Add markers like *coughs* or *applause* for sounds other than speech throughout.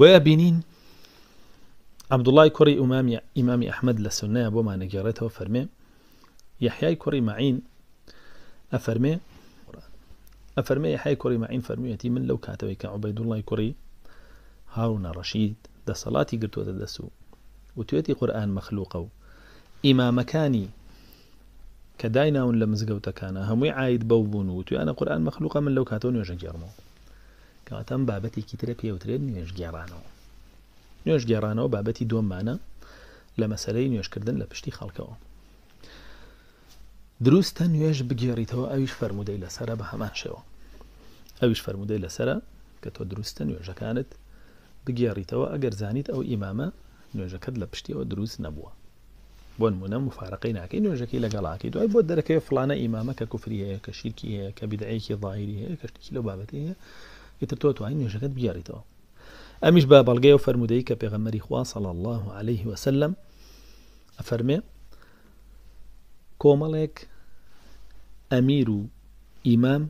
بينين عبد الله كوري امامي امامي احمد للسنه ابو ما نجرته فرمي يحيى كوري معين افرمي افرمي يحيى كوري معين فرميتي من لو كاتبك عبيد الله كوري هارون رشيد ده صلاتي قلت ودسو وتويتي قران مخلوقه امام كاني كداينا لمزقوت كان همي عايد بوبون وتي انا قران مخلوقه من لو كاتوني وجنجرمو کەواتەم بابەتێکی ترە پێوترێت نوێژ گێڕانەوە نوێژ گێڕانەوە بابەتی دۆممانە لە مەسلەی نوێشکردن لە پشتی خەڵکەوە دروستە نوێژ بگێڕیتەوە ئەویش فەرمودەی لەسرە بە هەمان شێوە ئەویش فەرمودەی لەسرە کە تۆ دروستە نوێژەکانت بگێڕیتەوە ئەگەر زانیت ئەو ئیمامە نوێژەکەت لە پشتیەوە دروست نەبووە بۆ نمونە مفارقی ناکەی نوێژەکەی لەگەڵاکی دوای بۆ دەرەکەی فلانە ئیمامە کە کوفری هەیە کە شیرکی هەیە کە بیدعەیەکی ظاهری هەیە کەشتێکی لەو بابەت هەیە تو تۆ توانین بیاری تو امش با بالجی و که پیغمبری پێغەمەری خواسەڵ الله عليه وسلم ئەفەرمێ کۆمەڵێک ئەمیر و ئیمام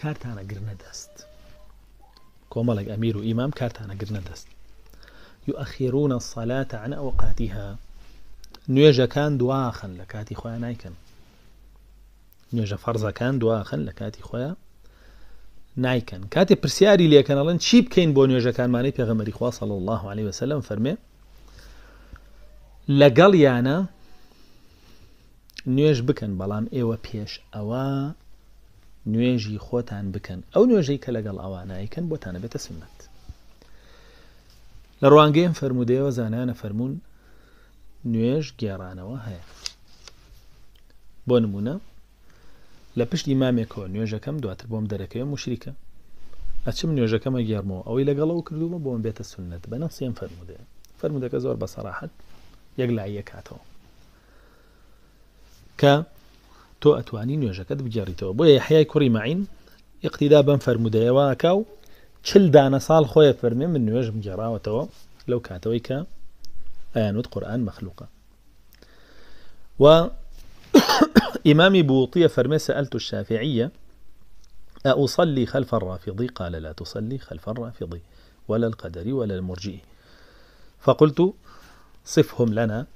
کارتانەگرنە دەست کۆمەڵێک ئەمیر و امام کارتانەگرنە دەست یو ئەخیرونە الصلاة عن ئەوقاتیها دعا خن لە کاتی خۆیان نایکەن نوێژە فەرزەکان دعا خن لكاتي خۆیان نایکەن کاتێ پرسیاری لێکەنەڵەن چی بکەین بۆ نوێژەکانمانەی پێغەمەری خواصل الله عليه وسلم فەرمێ لەگەڵ یانە نوێژ بکەن بەڵام ئێوە پێش ئەوە نوێژی خۆتان بکەن ئەو نوێژەی کە لەگەڵ ئەوانایکەن بۆتانە بێتە سنت لە ڕوانگەیم فەرمودەوە زانانە فەرمونون نوێژ گێڕانەوە هەیە بۆ نمونە لە پشتی مامێکەوە نوێژەکەم دواتر بۆم دەرەکەی مشریکە ئەچم نوێژەکەمە گەرمەوە ئەوەی لەگەڵەوە کردومە بۆم بێتە سنت بە نەفسیم فەرمودێ فەرمودەکە زۆر بەسەراحت یەک لایە کاتەوە کە تۆ ئەتوانی نوێژەکەت بگەڕیتەوە بۆ یحیای کوڕی ماین اقتیدا بەم فەرمودەیەوە کاو چل دانە ساڵ خۆیە فەرمێ من نوێژم گێڕاوەتەوە لەو کاتەوەی کە ئەیانوت قورآن مەخلوقە و *coughs* إمامي بوطية فرمي سألت الشافعية أأصلي خلف الرافضي قال لا تصلي خلف الرافضي ولا القدر ولا المرجئي فقلت صفهم لنا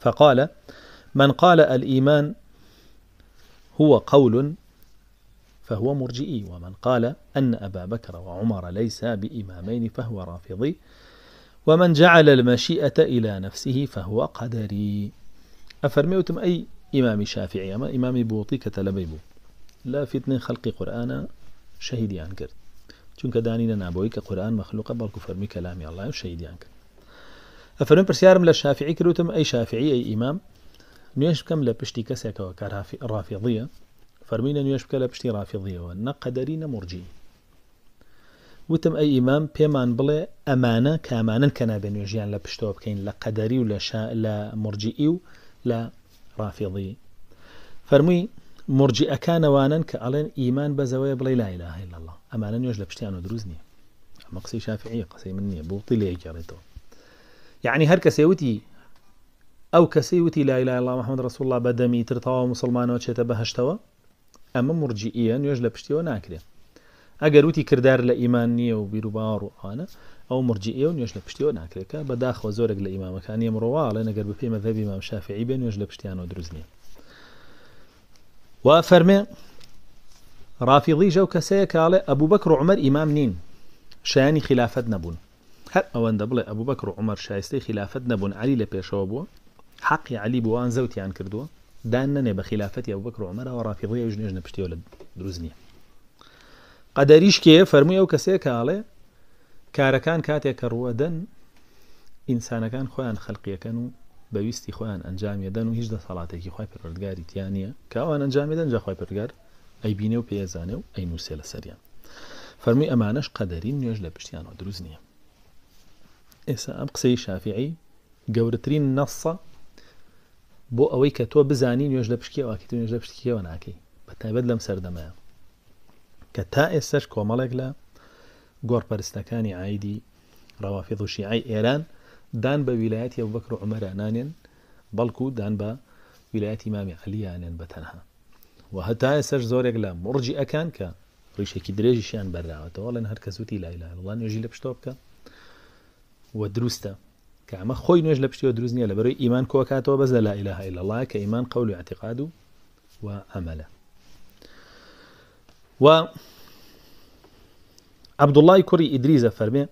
فقال من قال الإيمان هو قول فهو مرجئي ومن قال أن أبا بكر وعمر ليسا بإمامين فهو رافضي ومن جعل المشيئة إلى نفسه فهو قدري أفرميتم أي إمام شافعي أما إمام بوطي كتلبيبو لا فتن خلق قرآن شهيد يانكر يعني چونك دانينا نابوي قرآن مخلوق بل كفرمي كلام الله شهيد يانكر يعني أفرمي برسيارم للشافعي كروتم أي شافعي أي إمام نيش كم لبشتي كسيك رافضية فرمينا نيش بك لبشتي رافضية ونقدرين مرجي وتم أي إمام بيمان بلا أمانة كامانا كنا بين يجيان يعني لبشتوب كين لقدري ولا شا لمرجئي لە ڕافێڵی فەرمووی مرجی ئەکانەوانن کە ئەڵێن ئیمان بەزەوەی بڵێ لای لا هی لەڵ ئەمانە نوێش لە پشتیان و دروست نییە ئەمە قسەی شافعی قسەی من نییە بڵتی لەیەگەڕێتەوە یعنی هەر کەسێ وتی ئەو کەسی وتی لای لای الله محمد رسول الله بەدەمی ترتاوا مسلمانەوە چێتە بەهشتەوە ئەمە مرجئە نوێژ لە پشتیەوە ناکرێت ئەگەر وتی کردار لە ئیمان نییە و بیرروبار و ئەوانە ئەو مرجی ئێو نوێش لە پشتیەوە ناکرێتەکە بەداخۆ زۆرێک لە ئیمامەکانی مڕواڵە نەگەر بە پێمە ڤەبی مام شافعی بێ نوێش لە پشتیانەوە دروست نیە وا فەرمێ ڕافیڵی ژەو کەسەیە کاڵێ ئەبوو بەکر عمەر ئیمام نین شایانی خلافەت نەبوون هەر ئەوەندە بڵێ ئەبوو بەکر عمەر شایستەی خلافەت نەبوون علی لە پێشەوە بووە حەقی علی بووان زەوتیان کردووە دان نەنێ بە خلافەتی ئەو بەکر عمەرەوە ڕافیڵی ژنێژ نەپشتیەوە لە دروست نییە قەدەریش کێ فەرمووی ئەو کەسەیە کاڵێ کارەکان کاتێک کە ڕوەدەن ئینسانەکان خۆیان خەلقیەکەن و بەویستی خۆیان ئەنجامێدەن و هیچ دەسەڵاتێکی خی پەرگاری تیانە کاوان ئەنجامێدەن جەخوای پرگار ئەیبینێ و پێزانێ و ئەی نووسێ لە سەریان فەرمی ئەمانش قەدەری نوێژ لە پشتیانەوە دروست نییە ئێستا ئەم قسەی شافعی گەورەترین نەسە بۆ ئەوەی کە تۆ بزانی نوێژ لە پشکیەوەکی نوێژ لە پشتیەوە ناکەی بە تایبەت لەم سەردەمایە کە تا ئێستش کۆمەڵێک لە گۆڕپەرستەکانی عیدی ڕەوافێت و شیعی ئێران دان بە ویلایەتی ئەو بەکر و عمەرانانێن بەڵکو دان بە ویلایەتی مامی علیانێن بە تەنها و هەتا سەر زۆرێک لە مڕجی ئەکان کە ڕیشێکی درێژیشیان بەراوەتەوە لەن هەر کە زووتی لایلا وڵان نوێژی لە پشتۆ بکە و دروستە کە ئەمە خۆی نوێژ لە پشتیەوە دروست نیە لە بەرەوەی ئیمان کۆکاتەوە بەز لە لایلا هیلڵا کە ئیمان قەول و اعتقاد و و ئەمەلە و عبد الله عەبدوڵای کوڕی ئیدریزە فەرمێ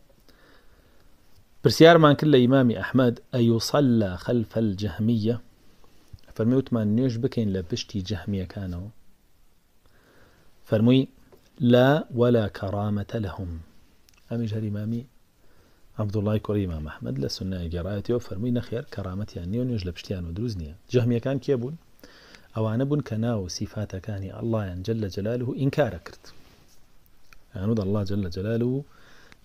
پرسیارمان کرد لە ئیمامی ئەحمد خلف الجهمية فرمي فەرمیوتمان نوێژ بكين لبشتي جهمية كانوا فرمي لا ولا كرامة لهم أمي إمامي عبد الله كريم إمام أحمد لسنة جرايتي وفرمي نخير كرامتي يعني ونجل بشتيان ودروزنيا جهمية كان كيبون أو أنا بن كناو صفات كاني الله جل جلاله إنكارك كرت هنود الله جل جلاله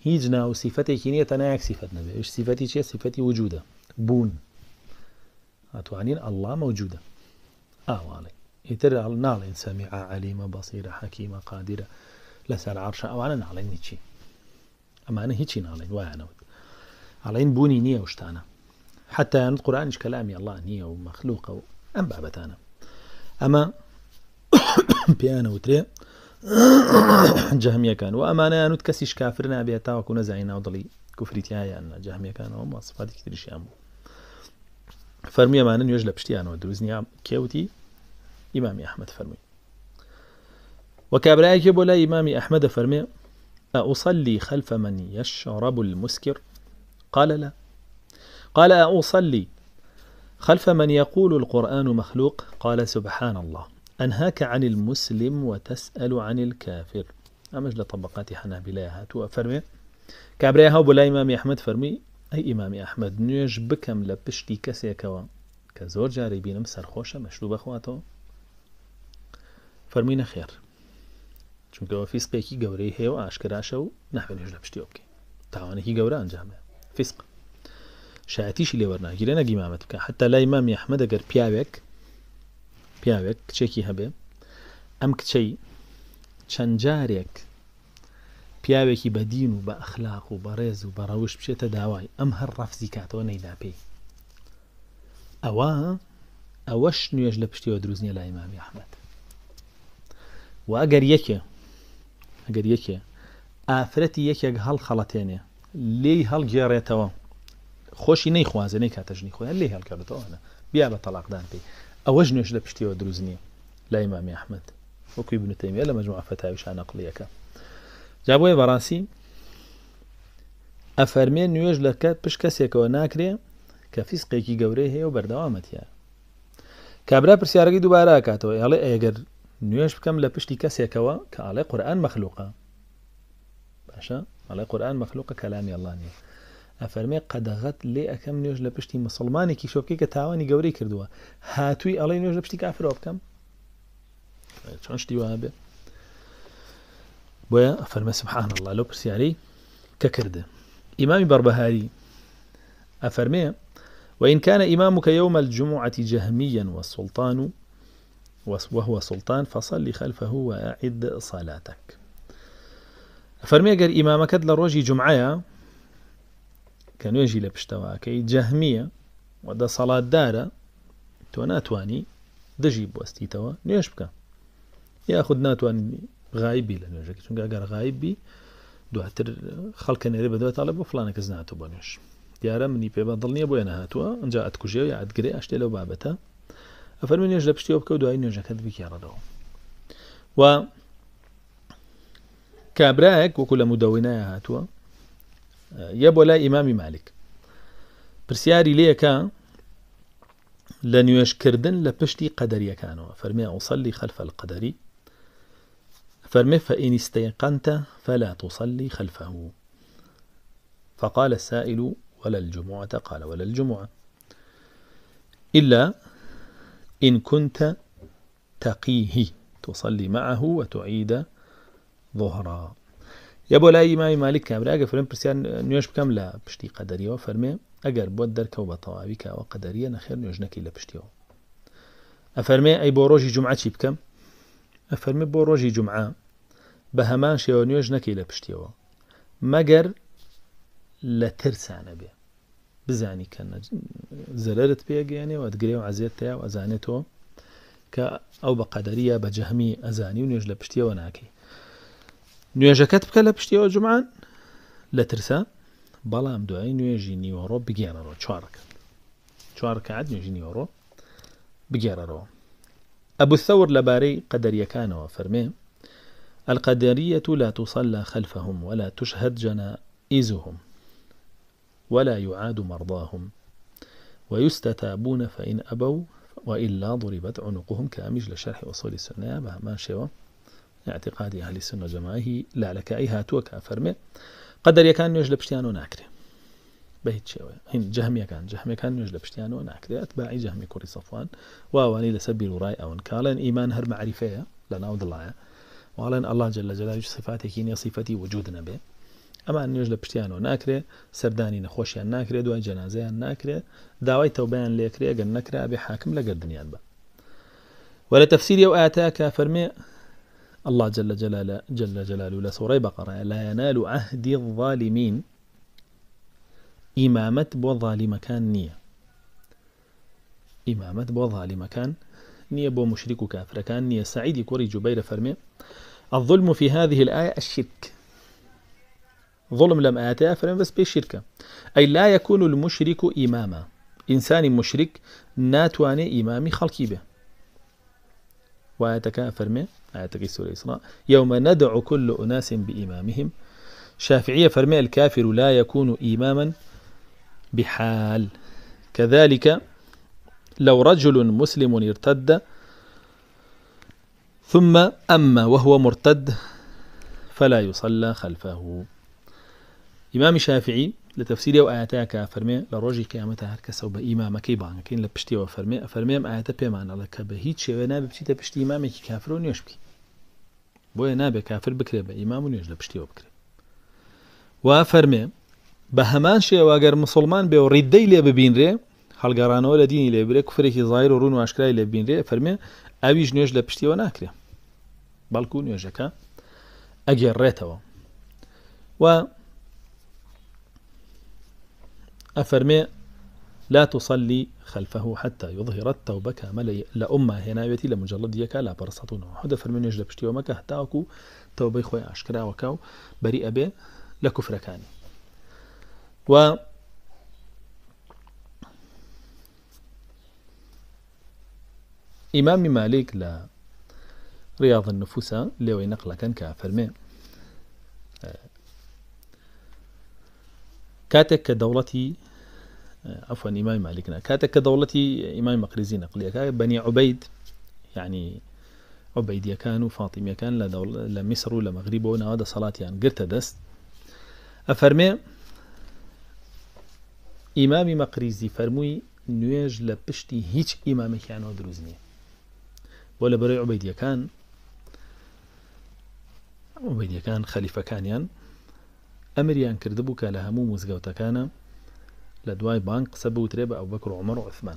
هيجنا و كينية که صفتنا ايش صفتي شيء صفتي وجوده بون أتوانين الله موجوده آه آوالی يتر نالين سميعة عليمة بصيرة حكيمة قادرة لسى العرش او انا نعلن هيجي اما انا هيتشي نالين وانا علين بوني نية وشتانا حتى القرآن ايش كلامي الله نية ومخلوقه ام بابتانا اما *coughs* بيانا وتري *coughs* جهمية كان وأمانة كافرنا بها و ئەمانیانوت کەسیش کافر نابێت تاوەکو جهمية ناودڵی کوفریتیایان جەهمیەکانەوە ماسفاتی تریشیان بوو فەرمیەمانە نوێژ أنا ودروزني كيوتي إمامي أحمد فرمي فەرمووی وكابرايك بولا إمامي أحمد فرمي أصلي خلف من يشرب المسكر قال لا قال أصلي خلف من يقول القرآن مخلوق قال سبحان الله أنهاك عن المسلم وتسأل عن الكافر أمجل طبقات حنابلة هاتوا فرمي كابريا هاو بلا إمام أحمد فرمي أي إمام أحمد نيج بكم لبشتي كسيكوا كزور جاري بينم سرخوشة مشروب أخواتو فرمينا خير چونکە ئەوە فیسقێکی گەورەی هی و ئاشکراشە و نحوێنێش لە پشتی بکەین تاوانێکی گەورە ئەنجامێ فیسق شایەتیشی لێوەرناگیرە نەگیمامەت بکە حتا لا امام احمد اگر پیاوێک پیاوێک کچێکی هەبێ ئەم کچەی چەند جارێک پیاوێکی بەدین و بە ئەخلاق و بەڕێز و بەڕەوش بچێتە داوای ئەم هەر ڕەفزی کاتەوە نەیدا پێی ئەوە ئەوەش نوێژ لە پشتیەوە دروستنیە لای مامی ئەحمد و ئەگەر یەکێ ئەگەر یەکێ ئافرەتی یەکێک هەڵ خەڵەتێنێ لێی هەڵگێڕێتەوە خۆشی نەیخوازە نەی کاتەژنی خۆیان لێ هەڵکەوتەوەە بیا بە تەلاقدان پێی ئەوەش نوێش لە پشتیەوە دروست نیە لای مامی ئەحمد وەکوی بنتەیمە لە مەجموع فەتاویشان نەقلیەکە جا بۆیە بەڕاستی ئەفەرمێ نوێژ لەکەت پشت کەسێکەوە ناکرێ کە فیسقێکی گەورەی هەیە و بەردەوامەتە کابرا پرسیارەکەی دووبارە کاتەوە ئەڵێ ئەگەر نوێش بکەم لە پشتی کەسێکەوە کە ئاڵێ قورآن مەخلوقە باشە ئەڵێ قورآن مەخلوقە کەلامی ئەڵانیە ئەفەرمێ قەدەغەت لێ ئەەکەم نوێژ لە پشتی مسلمانێکی شۆپکی کە تاوانی گەورەی کردووە هاتووی ئەڵی نوێژ لە پشتی کافرۆ بکەم چۆن شتی وە بۆیە ئەفەرمە سبحان الله لەو پرسیاری کە کردە ئیمامی بربهاري أفرمي وإن كان إمامك يوم الجمعة جهميا والسلطان وهو سلطان فصلي خلفه وأعد صلاتك أفرمي قال إمامك روجي جمعية كان يجي لبشتوا كي جهمية ودا صلاة دارة تو ناتواني دجيب بوستي توا نيش بكا ياخد ناتواني غايبي لانو جاكي تونك اقار غايبي دواتر خلق نيري بدو طالب وفلانا كزناتو بانيش ديارة مني بيبا ضلني بوينا هاتوا انجا اتكوجي ويعد قري اشتي لو بابتا افرمين يجي لبشتوا بكا ودواي نيو جاكد بيك يارادو و كابراك وكل مدونة هاتوا لا إمام مالك برسياري ليه كان لن يشكردن لبشتي قدري كان فرمي أصلي خلف القدري فرمي فإن استيقنت فلا تصلي خلفه فقال السائل ولا الجمعة قال ولا الجمعة إلا إن كنت تقيه تصلي معه وتعيد ظهرا یا بۆ لای ئیمامی مالیک کابراگە فرم پرسیان نوێش بکەم لە پشتی قەدەریەوە فەرمێ ئەگەر بۆ دەرکەوت بە تەواوی کاوە قەدەریە نەخێر نوێژنەکەی لە پشتیەوە ئەفەرمێ ئەی بۆ ڕۆژی جمعچی بکەم ئەفەرمێ بۆ ڕۆژی جمعە بە هەمان شێوە نوێژ نەکەی لە پشتیەوە مەگەر لە ترسانە بێ بزانی کە زەرت پێگەیانێ و ئەدگرێ و عزیێت تیا و ئەزانێتەوە کە ئەو بە قەدەریە بە جەهمی ئەزانی و نوێژ لە پشتیەوە ناکەی نوێژەکەت بکە لە پشتیەوە جومان لە ترسە بەڵام دوای نوێژی نیوەڕۆ بگێنەوە چوارەکەن چوارکات نوێژی نیوەڕۆ بگێڕەوە ئەبوسەور لەبارەی قەدەریەکانەوە فەرمێ القدرية لا تصلى خلفهم ولا تشهد جنائزهم ولا يعاد مرضاهم ويستتابون فإن أبوا وإلا ضربت عنقهم كامج لشرح أصول السنة ما شوى اعتقادی هەلی سن و جەماهی لالەکایی هاتووە کا فەرمێ قەدەریەکان نوێژ لە پشتیان و ناکرێ بە هیچ شێوە هین جەهمیەکان جەهمەکان نوێژ لە پشتیانەوە ناکرێت باعی جەهمی کوری سەفوان واوانی لەسەر بیر وڕای ئەوەن کاڵێن ئیمان هەر معریفەیە لە ناو دڵایە واڵێن ئەلله جل لە جەلاوی سفاتێکی نیە سیفەتی وجود نەبێ ئەمان نوێژ لە پشتیانەوە ناکرێ سەردانی نەخۆشیان ناکرێت دوای جەنازیان ناکرێت داوای تەوبیان لێکرێگەن نەکرابێ حاکم لە گردنیان بە وەرە تەفسیری ئەو ئاتاکە فەرمێ الله جل جلاله جل جلاله سوره بقرة لا ينال عهد الظالمين إمامة بظالم كان نية إمامة بظالم كان نية بو مشرك كافر كان نية سعيد كوري جبير فرمي الظلم في هذه الآية الشرك ظلم لم آتي فرمي بس بالشرك أي لا يكون المشرك إماما إنسان مشرك ناتواني إمامي خلقي به وآية فرمي آية سورة الإسراء يوم ندعو كل أناس بإمامهم شافعية فرمي الكافر لا يكون إماما بحال كذلك لو رجل مسلم ارتد ثم أما وهو مرتد فلا يصلى خلفه إمام شافعي لە تەفسیری و ئاەتەیە کە فەرمێ لە ڕۆژی قیامەتە هەر کەسە بە ئیمامەکەی بانگەکەین لە پشتیەوە فەرمێ ئەفەرمێم ئاەتە پێمانەڵە کە بە هیچ شێوە نابێت بچیتە پشتی ئمامێکی کافر و نوێشکی بۆیە نابێت کافر بکرێ بە ئیمام و نوێژ لە پشتیەوە بکرێ وا فەرمێ بە هەمان شێواگەر مسلمان بێ و ڕیددەی لێ ببینرێ هەلگەڕانەوە لە دینی لێبرێ کوفرێکی زایر و ڕون و عشکای لێ بینرێ فەرمێ ئاویش نوێژ لە پشتیەوە ناکرێ بەڵکو نوێژەکە ئەگەڕێتەوە و أفرمي لا تصلي خلفه حتى يظهر التوبة كاملة لأمة هنايتي لمجرد يكا لا برصاتون حدا فرمين يجد بشتي ومكا حتى أكو توبة خوي أشكرا وكاو بريئة به لكفر كان و إمام مالك لا رياض النفوس لوي نقل كان كافر كاتك كدولتي آه، عفوا إمام مالكنا كاتك كدولتي إمام مقرزي اقليه كاتك بني عبيد يعني عبيدية كانوا فاطمية كان ولا لمصر ولمغرب هذا صلاة يعني قرت دست أفرمي إمام مقرزي فرموي هيج امام پشتی دروزني ولا بري عبيد يكان عبيد يكان خليفه كان يعني أمريان كردبوكا لهمو مزغوتا كان لدواي بانك سبو تريبا أو بكر عمر وعثمان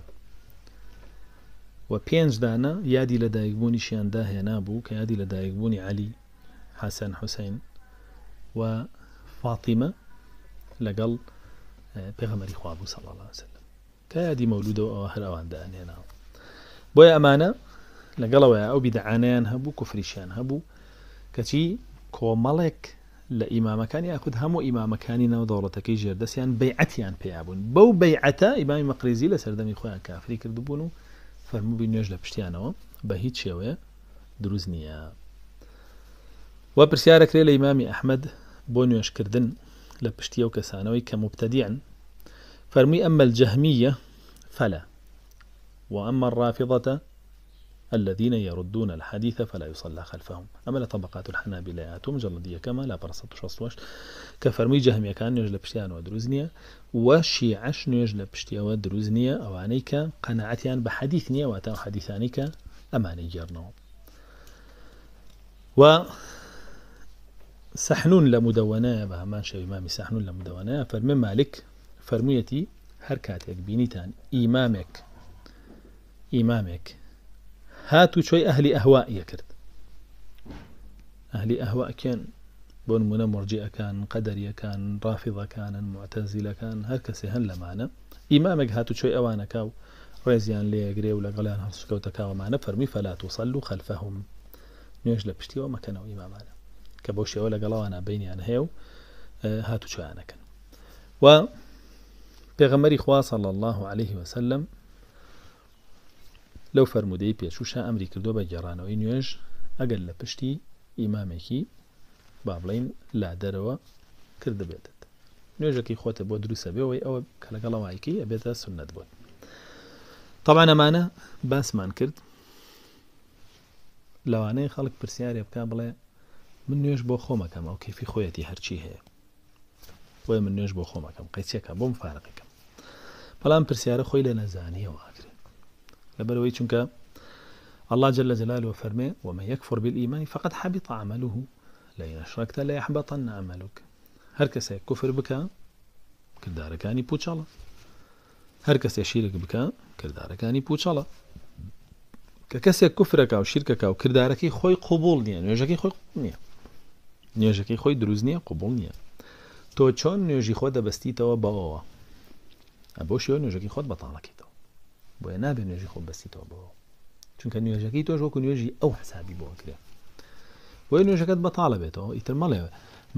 و بينج دانا يادي لدى شيان داه ينابو كيادي لدى علي حسن حسين و فاطمة لقل آه، بيغمري خوابو صلى الله عليه وسلم كيادي مولودة و وآخر أوان دان ينابو بويا أمانة لقلوا يا أو بدعانيان هبو كفريشيان هبو كتي كومالك لە ئیمامەکانی یاخود هەموو ئیمامەکانی ناو دەوڵەتەکەی ژێردەسیان بەیعەتیان پێیابوون بەو بەیعەتە ئیبامی مەقریزی لە سەردەمی خۆیان کافری کردبوون و فەرموبی نوێژ لە پشتیانەوە بە هیچ شێوەیە دروست نییە وە پرسیارەکرێ لە ئیمامی ئەحمد بۆ نوێشکردن لە پشتی ئەو کەسانەوەی کە مبتدیان فەرمووی ئەمە الجەهمیە فەلا وأما الرافضة الذين يردون الحديث فلا يصلى خلفهم اما طبقات الحنابلة آتوم جلدية كما لا برصد شصوش كفرمي جهمية كان يجلب بشتيان ودروزنية وشيعش يجلب بشتيان ودروزنية عنيك قناعتيان بحديثنية واتان حديثانيك اماني جرنو و سحنون لمدونة بهمان شو إمام سحنون لمدونة فرمي مالك فرميتي هركاتك بينيتان إمامك إمامك شوي أهلي هات و أهلي أهواء كان بون ئەهلی ئەهواکێن بۆ نمونە رافضة كان معتزلة كان هەر کەسێ هەن لەمانە إمامك هاتو چۆی ئەوانەکە و ڕێزیان لێگرێ كاو لەگەڵیان هەڵسکەوتەکەوەمانە فەرمی فەلات و سەل و خەلفەهم نوێژ لە پشتیەوە مەکەنەوە ئیمامانە کە ولا شێوە أنا بيني آه، أنا هيو هاتو كان و پێغەمەری صلى الله عليه وسلم لەو فەرمودەی پێچوشە ئەمری کردو بە گێڕانەوەی نوێژ ئەگەر لە پشتی ئیمامێکی با بڵین لا دەرەوە کرد بێتت نوێژێکی خۆتە بۆ دروسە بێەوەی ئەوە کە لەگەڵەوەیکی ئەبێتە سنت بوون تەوانەمانە باسمان کرد لەوانەیە خەڵک پرسیارێ بکە بڵێ من نوێژ بۆ خۆمەکەم ئەو کیفی خۆیەتی هەرچی هەیە وای من نوێژ بۆ خۆمەکەم قەیچەکە بۆم فارقەکەم بەڵام پرسیارە خۆی لە نەزانیەوە لبلا ويتشنك الله جل جلاله فرمي ومن يكفر بالإيمان فقد حبط عمله لا أشركت لا يحبطن عملك هركس كفر بك كداركاني بوتشالا هركس يشيرك بك كداركاني بوتشالا ككسي كفرك أو شركك أو كردارك خوي قبول نيا نيوجكي خوي قبول نيا نيوجكي خوي دروز نيا قبول نيا تو چون نيوجي خود بستي توا باوا أبوش نيوجكي خود بطالكي تو بۆیە نابێ نوێژی خۆ بەستیتەوە بەوە چونکە نوێژەکەی تۆش وەکو نوێژی ئەو حسابی بۆ کرێ وی نوێژەکەت بەتاالە بێتەوە ئیتر مەڵێ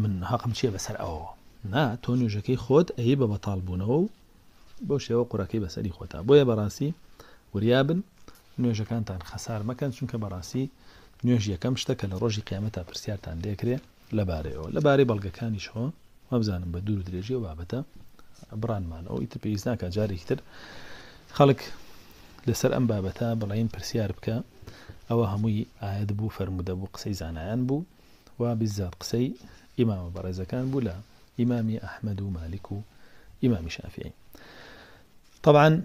من حەقم چییە بەسەر ئەوەوە نا تۆ نوێژەکەی خۆت ئەی بە بەتال بوونەوە و بۆ شێوە قوڕەکەی بەسەری خۆتا بۆیە بەڕاستی وریابن نوێژەکانتان خەسار مەکەن چونکە بەڕاستی نوێژ یەکەم شتە کە لە ڕۆژی قیامەتا پرسیارتان دەکرێ لەبارەوە لەبارەی بەڵگەکانی شۆ مەبزانم بە دوور و درێژی و بابەتە برانمان ئەو ئیتر پێویست ناکە جارێکتر خەڵک لسر ام بابتا بڵین برسيار بكا او هەمووی عاد بو فرمودا بو قسي زانایان بو و بزات قسي امام بەڕێزەکان كان بو لا امام احمد مالك امام شافعي طبعا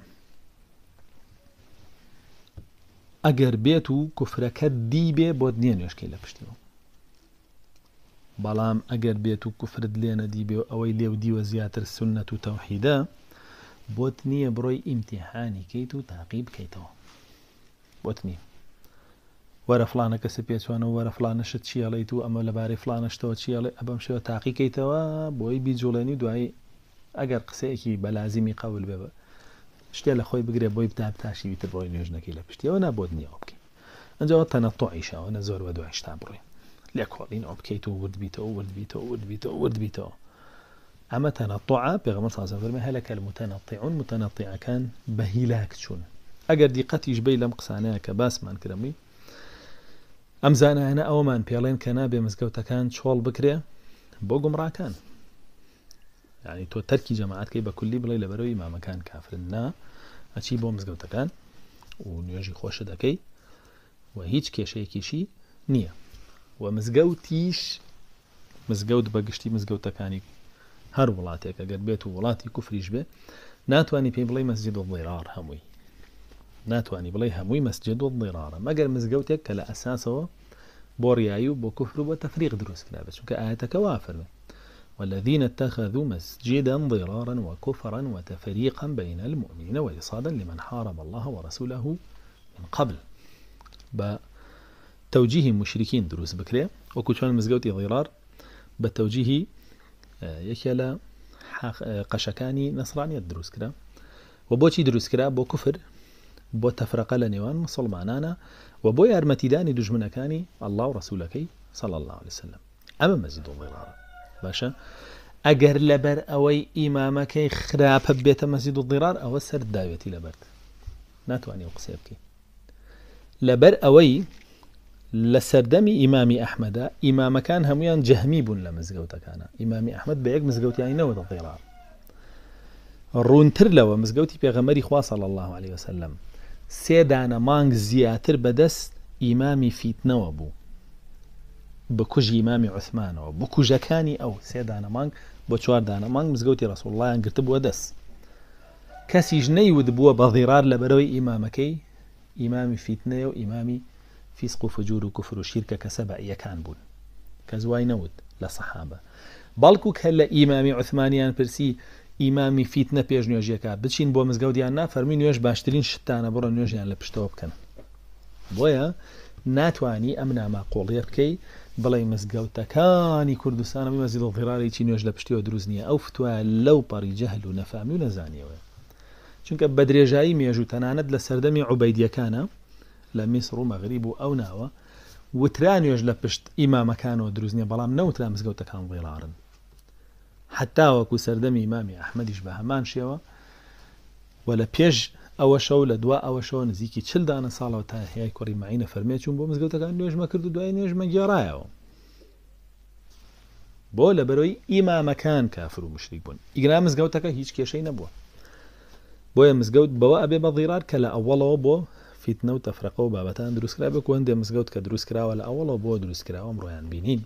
اگر بيتو كفرك دي بي بێ بۆ نییە نوێشکی لە پشتیەوە بەڵام ئەگەر بێت و کوفرت لێنە دی بێ ئەوەی لێو دیوە زیاتر سنەت بۆت نییە بڕۆی ئیمتیحانی کەیت و تاقی بکەیتەوە بۆت نیم وەرە فلانە کەسە پێچوانە وەرە فلانەشت چیەڵیت و ئەمە لەبارەی فلانەشتەوە چیڵێ ئەبەم شێوە تاقیکەیتەوە بۆی بیجوڵێنی دوایی ئەگەر قسەیەکی بەلازیمی قەول بێبە شتێ لە خۆی بگرێ بۆی بتاب تاشی ویتە بۆی نوێژنەکەی لە پشتیەوە نابۆت نیەوە بکەین ئەنجەوە تەنە تۆعیشەوە نە زۆر بە دوای شتا بڕێ لێکۆڵین ئۆ بکەیت و وردبییتەوە وردبییتەوە وردبییتەوە وردبییتەوە ئەمە تەنەطوع پێغمە سازەفرمە هەلەکە متەنەطیعون متەنەطیعەکان بە هیلاک چوون ئەگەر دیقەتیش بی لەم قسانەیە کە باسمان کرمی ئەم زانایەنە ئەومان پێڵێن کە نابێ مزگەوتەکان چۆڵ بکرێ بۆ گومڕاکان ینی تۆ تەرکی جەماعاتکەی بە کولی بڵێ لە بەرەوەی مامەکان کافرن نا ئەچی بۆ مزگەوتەکان و نوێژی خۆشە دەکەی و هیچ کێشەیەکیشی نییە و مزگەوتیش مزگەوت بەگشتی مزگەوتەکانی هر وڵاتێک که بێت بیتو ولاتی کفریش بێ ناتوانی پی بڵێ مسجد و ضرار هموی ناتوانی بڵێ هموی مسجد و ڵێرارە مەگەر مزگەوتێک کە لە ئەساسەوە بۆ ڕایی و بۆ کوفر و بۆ تەفریق که آیتا چونکە ئاەتەکە والذين اتخذوا مسجدا ضرارا وكفرا وتفريقا بين المؤمنين وإصادا لمن حارب الله ورسوله من قبل بتوجيه مشركين دروس بكري وكو شون مزقوتي ضرار بتوجيه يكيلا آه، آه، قشكاني نصراني دروس كرا وبوشي دروس كرا بو كفر بو تفرق لنيوان مسلمانانا وبو يرمتي داني دجمنا كاني الله ورسولك صلى الله عليه وسلم أما مزيد الله باشا أجر لبر أوي إمامك خراب بيت مزيد الضرار أو سر داوتي لبرت ناتواني وقسيبكي لبر أوي لە سەردەمی ئیمامی ئەحمەدا ئیمامەکان هەمویان جەهمی بوون لە مزگەوتەکانە ئیمامی ئەحمد بە یەک مزگەوتیانینەوە الضرار ڕوونتر لەوە مزگەوتی پێغەمەری خواسە صلى الله عليه وسلم سيدانا مانگ زياتر بدس إمامي فیتنەوە بوو بکوژ ئیمامی عوسمانەوە بکوژەکانی كاني أو سيدانا بۆ چواردانە مانگ مزگەوتی ڕسوڵڵیان گرت بووە دەست ودس نەیود بووە بەضیرار لەبەرەوەی ئیمامەکەی ئیمامی إمامي و ئیمامی فیسق و فجور و کوفر و شیرکە کەسە بە یەکان بوون کە زوای نەوت لە سەحابە بەڵکو کە لە ئیمامی عثمانیان پرسی ئیمامی فیت نە پێش نوێژیەکە بچین بۆ مزگەوتیان نافەرمی نوێژ باشترین شتانە بڕە نوێژیان لە پشتەوە بکەن بۆیە ناتانی ئەم نامە قۆڵێ بکەی بڵێ مزگەوتەکانی کوردستانەوەی مەزیڵ غێرارێکی نوێژ لە پشتیەوە دروست نییە ئەو فتوە لەو پەڕی جەهل و نەفامی و نەزانیەوە چونکە بە درێژایی مێژوو تەنانەت لە سەردەمی عوبەیدیەکانە لە میسر و مەغریب و ئەو ناوە وترانێژ لە پشت ئیمامەکانەوە دروستنیە بەڵام نەوترا مزگەوتەکان وێڵارن حتاوەکو سەردەمی ئمامی ئەحمەدیش بە هەمان شێوە و لە پێش ئەوە شەو لە دوا ئەوە شەوە نزیکی چلدانە ساڵەوە تا هیای کوڕی ماینە فەرمێ چون بۆ مزگەوتەکان نوێژمە کرد و دوای نوێژمە گێڕایەوە بۆ لە بەرەوەی ئیمامەکان کافر و مشریک بوون ئیگرا مزگەوتەکە هیچ کێشەی نەبووە بۆیە مزگەوت بەوە ئەبێ بە ضیرار کە لە ئەوڵەوە بۆ فیتنە و تەفرەقە و بابەتان دروستکرا بکوندێ مزگەوت کە دروستکراوە لە ئەوڵەوە بۆ دروستکراوەم ڕۆیان بینین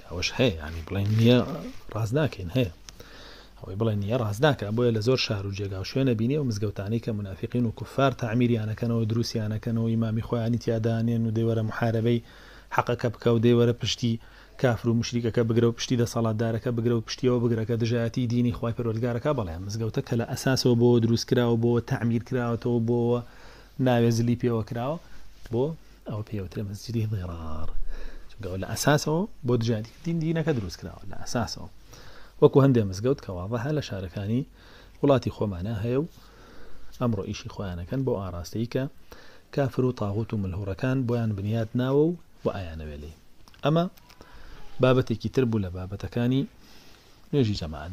کاوەش هەیە ینی بڵین نییە ڕاز ناکەین هەیە ئەوەی بڵێن نیە ڕازناکە بۆیە لە زۆر شار و جێگا و شوێنە بینی و مزگەوتانی کە منافقین و کوفار تعمیریانەکەنەوە دروسیانەکەنەوە ئیمامی خۆیانی تیادانێن و دەیوەرە محارەبەی حەقەکە بکە و دەیوەرە پشتی کافر و مشریکەکە بگرە و پشتی دە ساڵاتدارەکە بگرە و پشتیەوە بگرەکە دژایەتی دینی خی پەرۆلگارەکە بەڵێ مزگەوتە کە لە ئەساسەوە بۆ دروستکراوە بۆ تعمیر کراوەتەوە بۆ ناوێزلی پێوە کراوە بۆ ئەو پێوترە مەسجدی ڕێڕار چگەەوە لە ئەساسەوە بۆ دژاتی دین دیینەکە دروست کراوە لە ئەساسەوە وەکو هەندێک مزگەوت کەواڵەها لە شارەکانی وڵاتی خۆمانە هەیە و ئەمڕۆ ئیشی خۆیانەکەن بۆ ئاراستەی کە کافر و تاغوت و ملهورەکان بۆیان بنیاد ناوە و و ئایانەوێ لێ ئەمە بابەتێکی تر بوو لە بابەتەکانی نوێژی جەمان